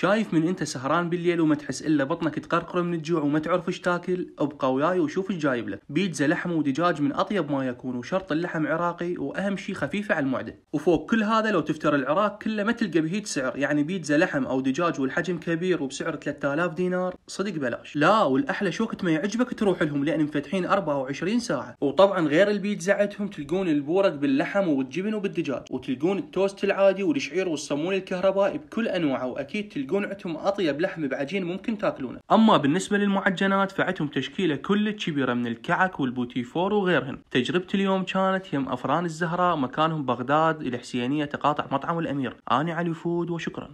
شايف من انت سهران بالليل وما تحس الا بطنك تقرقر من الجوع وما تعرف ايش تاكل ابقى وياي وشوف ايش جايب لك بيتزا لحم ودجاج من اطيب ما يكون وشرط اللحم عراقي واهم شيء خفيفه على المعده وفوق كل هذا لو تفتر العراق كله ما تلقى بهيج سعر يعني بيتزا لحم او دجاج والحجم كبير وبسعر 3000 دينار صدق بلاش لا والاحلى شوكت ما يعجبك تروح لهم لان مفتحين 24 ساعه وطبعا غير البيتزا عندهم تلقون البورك باللحم والجبن وبالدجاج وتلقون التوست العادي والشعير والصمون الكهربائي بكل انواعه واكيد تلقون يلقون عندهم اطيب لحم بعجين ممكن تاكلونه اما بالنسبه للمعجنات فعندهم تشكيله كل كبيره من الكعك والبوتيفور وغيرهم. تجربتي اليوم كانت يم افران الزهراء مكانهم بغداد الحسينيه تقاطع مطعم الامير اني علي فود وشكرا